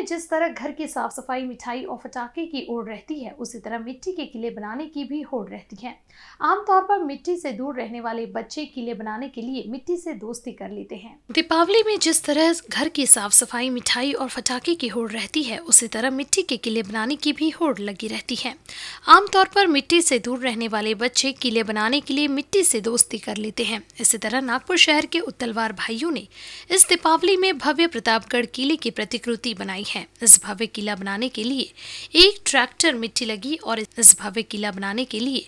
में जिस तरह घर की साफ सफाई मिठाई और फटाके की ओर रहती है उसी तरह मिट्टी के किले बनाने की भी होड़ रहती है आमतौर पर मिट्टी से दूर रहने वाले बच्चे किले बनाने के लिए मिट्टी से दोस्ती कर लेते हैं दीपावली में जिस तरह घर की साफ सफाई मिठाई और फटाके की होड़ रहती है उसी तरह मिट्टी के किले बनाने की भी होड़ लगी रहती है आमतौर पर मिट्टी से दूर रहने वाले बच्चे किले बनाने के लिए मिट्टी से दोस्ती कर लेते हैं इसी तरह नागपुर शहर के उत्तलवार भाइयों ने इस दीपावली में भव्य प्रतापगढ़ किले की प्रतिकृति बनाई है इस भव्य किला बनाने के लिए एक ट्रैक्टर मिट्टी लगी और इस भव्य किला बनाने के लिए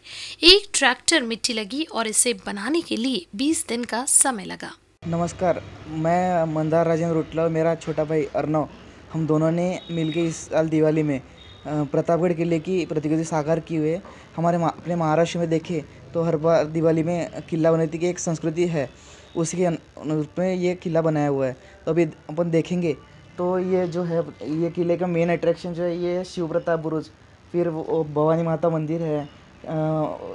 एक ट्रैक्टर मिट्टी लगी और इसे बनाने के लिए बीस दिन का समय लगा नमस्कार मैं मंदार राजेंद्र रोटला मेरा छोटा भाई अर्नव हम दोनों ने मिल इस साल दिवाली में प्रतापगढ़ किले की प्रतियोगिता साकार की हुए हमारे मा, अपने महाराष्ट्र में देखे तो हर बार दिवाली में किला बनाती की एक संस्कृति है उसके रूप उसमें ये किला बनाया हुआ है तो अभी अपन देखेंगे तो ये जो है ये किले का मेन अट्रैक्शन जो है ये है शिव प्रताप बुरुज फिर वो भवानी माता मंदिर है आ,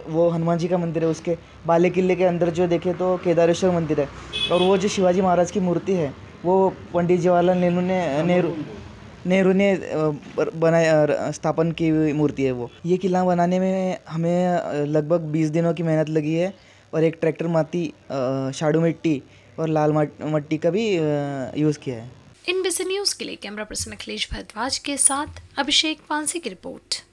वो हनुमान जी का मंदिर है उसके बाले किले के अंदर जो देखे तो केदारेश्वर मंदिर है और वो जो शिवाजी महाराज की मूर्ति है वो पंडित जवाहरलाल नेहरू ने नेहरू नेहरू ने बनाया स्थापन की हुई मूर्ति है वो ये किला बनाने में हमें लगभग बीस दिनों की मेहनत लगी है और एक ट्रैक्टर माती शाड़ू मिट्टी और लाल मट्टी का भी यूज़ किया है इन बीसी न्यूज़ के लिए कैमरा पर्सन अखिलेश भारद्वाज के साथ अभिषेक पांसी की रिपोर्ट